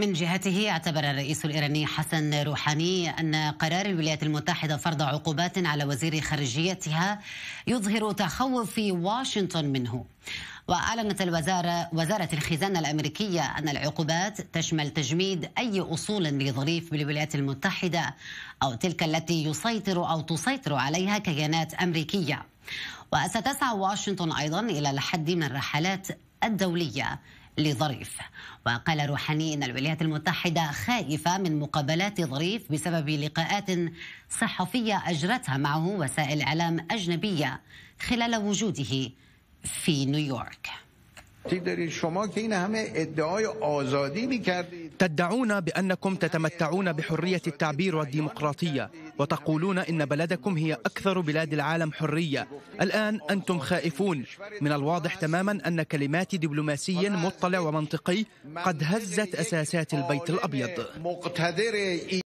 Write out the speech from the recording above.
من جهته اعتبر الرئيس الإيراني حسن روحاني أن قرار الولايات المتحدة فرض عقوبات على وزير خارجيتها يظهر تخوف واشنطن منه وأعلنت الوزارة وزارة الخزانة الأمريكية أن العقوبات تشمل تجميد أي أصول لظريف بالولايات المتحدة أو تلك التي يسيطر أو تسيطر عليها كيانات أمريكية وستسعى واشنطن أيضا إلى الحد من الرحلات الدولية لظريف وقال روحاني أن الولايات المتحدة خائفة من مقابلات ظريف بسبب لقاءات صحفية أجرتها معه وسائل إعلام أجنبية خلال وجوده في نيويورك تدعون بأنكم تتمتعون بحرية التعبير والديمقراطية وتقولون إن بلدكم هي أكثر بلاد العالم حرية الآن أنتم خائفون من الواضح تماما أن كلمات دبلوماسي مطلع ومنطقي قد هزت أساسات البيت الأبيض